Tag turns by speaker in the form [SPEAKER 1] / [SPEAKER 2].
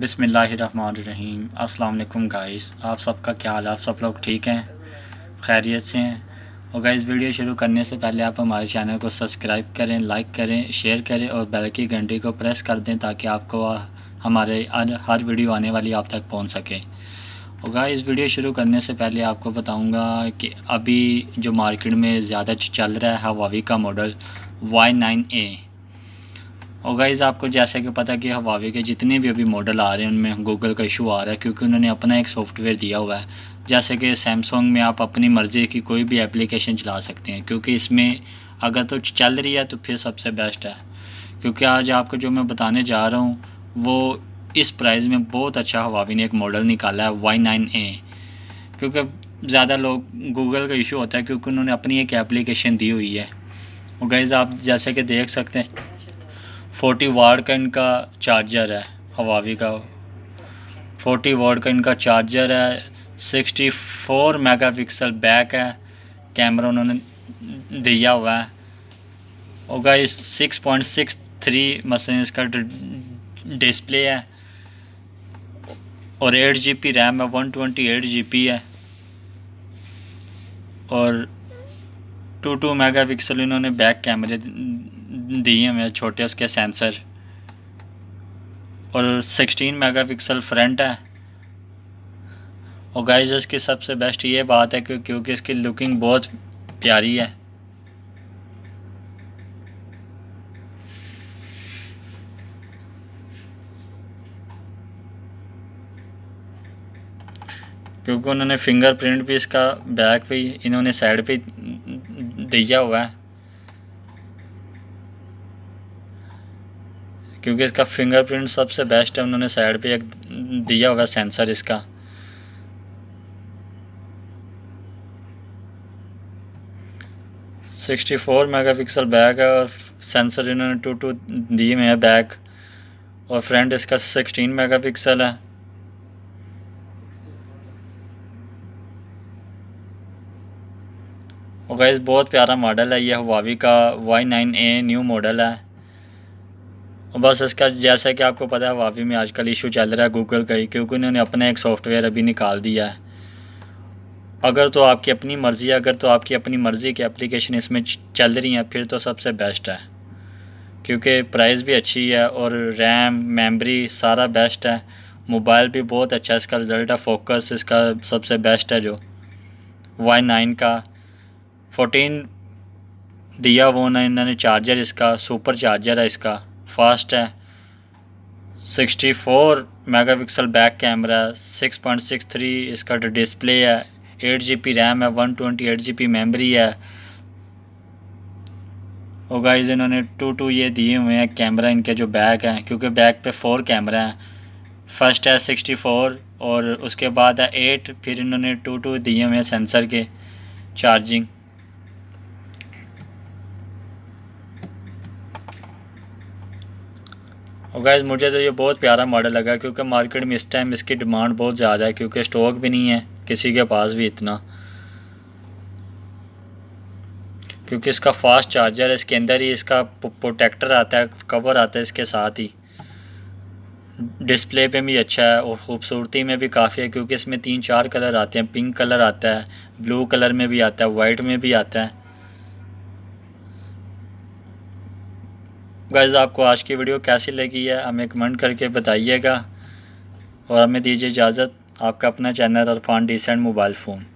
[SPEAKER 1] बिसमीम अल्लाम गाइस आप सबका क्या हाल आप सब लोग ठीक हैं खैरियत से हैं और गाइस वीडियो शुरू करने से पहले आप हमारे चैनल को सब्सक्राइब करें लाइक करें शेयर करें और बेल की घंटी को प्रेस कर दें ताकि आपको हमारे हर वीडियो आने वाली आप तक पहुंच सके और गाइस वीडियो शुरू करने से पहले आपको बताऊँगा कि अभी जो मार्केट में ज़्यादा चल रहा है हवावी का मॉडल वाई नाइन ए और गाइज़ आपको जैसा कि पता कि हवावे के जितने भी अभी मॉडल आ रहे हैं उनमें गूगल का इशू आ रहा है क्योंकि उन्होंने अपना एक सॉफ्टवेयर दिया हुआ है जैसे कि सैमसंग में आप अपनी मर्ज़ी की कोई भी एप्लीकेशन चला सकते हैं क्योंकि इसमें अगर तो चल रही है तो फिर सबसे बेस्ट है क्योंकि आज आपको जो मैं बताने जा रहा हूँ वो इस प्राइस में बहुत अच्छा हवावी ने एक मॉडल निकाला है वाई नाइन ए क्योंकि ज़्यादा लोग गूगल का इशू होता है क्योंकि उन्होंने अपनी एक एप्लीकेशन दी हुई है और गैज़ आप जैसे कि देख सकते हैं फोर्टी वाट का इनका चार्जर है हवावी का फोर्टी वार्ड का इनका चार्जर है sixty four mega pixel back है कैमरा उन्होंने दिया हुआ है होगा इस सिक्स पॉइंट सिक्स थ्री मसें इसका डिस्प्ले है और एट जी पी रैम है one twenty eight G B है और टू टू मेगा पिक्सल इन्होंने बैक कैमरे दी हैं मेरे छोटे उसके सेंसर और 16 मेगापिक्सल फ्रंट है और गाइज इसकी सबसे बेस्ट ये बात है कि क्योंकि इसकी लुकिंग बहुत प्यारी है क्योंकि उन्होंने फिंगरप्रिंट भी इसका बैक भी इन्होंने साइड पे दिया हुआ है क्योंकि इसका फिंगरप्रिंट सबसे बेस्ट है उन्होंने साइड पे एक दिया हुआ सेंसर इसका sixty four mega pixel back है और सेंसर इन्होंने टू टू दी में है बैक और फ्रंट इसका सिक्सटीन मेगा पिक्सल है और गाइस बहुत प्यारा मॉडल है यह हवावी का Y nine A new model है बस इसका जैसा कि आपको पता है वाफी में आजकल इशू चल रहा है गूगल का ही क्योंकि उन्होंने अपना एक सॉफ्टवेयर अभी निकाल दिया है अगर तो आपकी अपनी मर्ज़ी अगर तो आपकी अपनी मर्ज़ी की एप्लीकेशन इसमें चल रही हैं फिर तो सबसे बेस्ट है क्योंकि प्राइस भी अच्छी है और रैम मेमोरी सारा बेस्ट है मोबाइल भी बहुत अच्छा है इसका रिज़ल्ट है फोकस इसका सबसे बेस्ट है जो वाई नाइन का फोटीन दिया वो ना इन्होंने चार्जर इसका सुपर चार्जर है इसका फास्ट है 64 मेगापिक्सल बैक कैमरा है 6.63 इसका जो डिस्प्ले है 8 पी रैम है 128 पी मेमोरी है और गाइज इन्होंने टू टू ये दिए हुए हैं कैमरा इनके जो बैक हैं क्योंकि बैक पे फोर कैमरा हैं फर्स्ट है सिक्सटी फोर और उसके बाद है एट फिर इन्होंने टू टू दिए हुए हैं सेंसर के चार्जिंग और गैज़ मुझे तो ये बहुत प्यारा मॉडल लगा क्योंकि मार्केट में इस टाइम इसकी डिमांड बहुत ज़्यादा है क्योंकि स्टॉक भी नहीं है किसी के पास भी इतना क्योंकि इसका फास्ट चार्जर है इसके अंदर ही इसका प्रोटेक्टर आता है कवर आता है इसके साथ ही डिस्प्ले पे भी अच्छा है और ख़ूबसूरती में भी काफ़ी है क्योंकि इसमें तीन चार कलर आते हैं पिंक कलर आता है ब्लू कलर में भी आता है वाइट में भी आता है गैज़ आपको आज की वीडियो कैसी लगी है हमें कमेंट करके बताइएगा और हमें दीजिए इजाज़त आपका अपना channel Arfan decent mobile phone